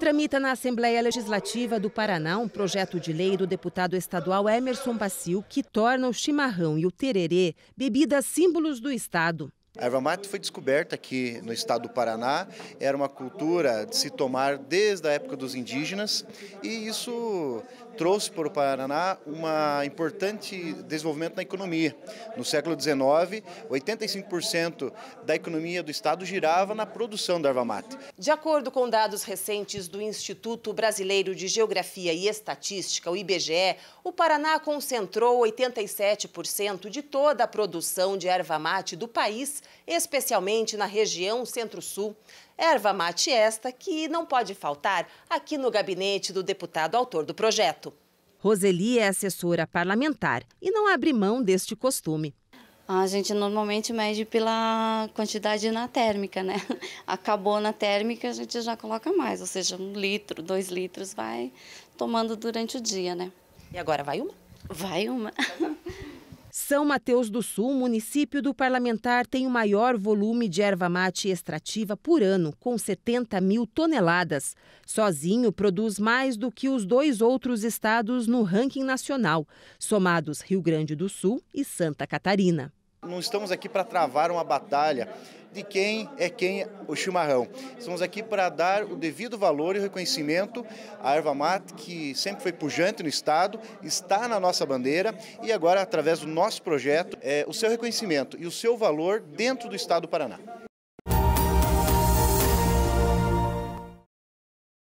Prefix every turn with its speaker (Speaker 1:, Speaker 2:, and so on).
Speaker 1: Tramita na Assembleia Legislativa do Paraná um projeto de lei do deputado estadual Emerson Bacil que torna o chimarrão e o tererê bebidas símbolos do Estado.
Speaker 2: A erva mate foi descoberta aqui no estado do Paraná, era uma cultura de se tomar desde a época dos indígenas e isso trouxe para o Paraná um importante desenvolvimento na economia. No século XIX, 85% da economia do estado girava na produção da erva mate.
Speaker 1: De acordo com dados recentes do Instituto Brasileiro de Geografia e Estatística, o IBGE, o Paraná concentrou 87% de toda a produção de erva mate do país especialmente na região centro-sul. Erva mate esta que não pode faltar aqui no gabinete do deputado autor do projeto. Roseli é assessora parlamentar e não abre mão deste costume.
Speaker 3: A gente normalmente mede pela quantidade na térmica, né? Acabou na térmica, a gente já coloca mais, ou seja, um litro, dois litros, vai tomando durante o dia, né? E agora vai uma? Vai uma.
Speaker 1: São Mateus do Sul, município do parlamentar, tem o maior volume de erva mate extrativa por ano, com 70 mil toneladas. Sozinho, produz mais do que os dois outros estados no ranking nacional, somados Rio Grande do Sul e Santa Catarina.
Speaker 2: Não estamos aqui para travar uma batalha de quem é quem o chimarrão. Estamos aqui para dar o devido valor e reconhecimento à erva mate, que sempre foi pujante no Estado, está na nossa bandeira e agora, através do nosso projeto, é, o seu reconhecimento e o seu valor dentro do Estado do Paraná.